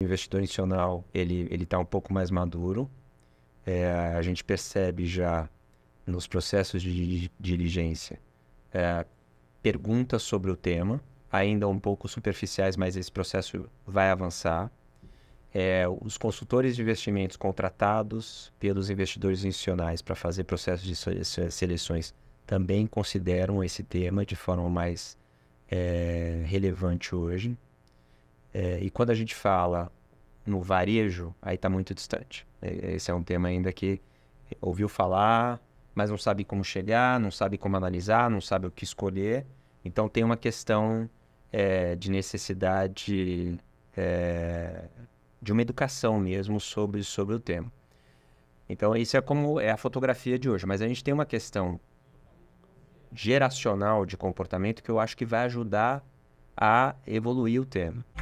investidor institucional ele ele está um pouco mais maduro. É, a gente percebe já nos processos de diligência é, perguntas sobre o tema, ainda um pouco superficiais, mas esse processo vai avançar. É, os consultores de investimentos contratados pelos investidores institucionais para fazer processos de seleções também consideram esse tema de forma mais é, relevante hoje. É, e quando a gente fala no varejo, aí está muito distante. É, é, esse é um tema ainda que ouviu falar, mas não sabe como chegar, não sabe como analisar, não sabe o que escolher. Então tem uma questão é, de necessidade é, de uma educação mesmo sobre, sobre o tema. Então isso é como é a fotografia de hoje, mas a gente tem uma questão geracional de comportamento que eu acho que vai ajudar a evoluir o tema.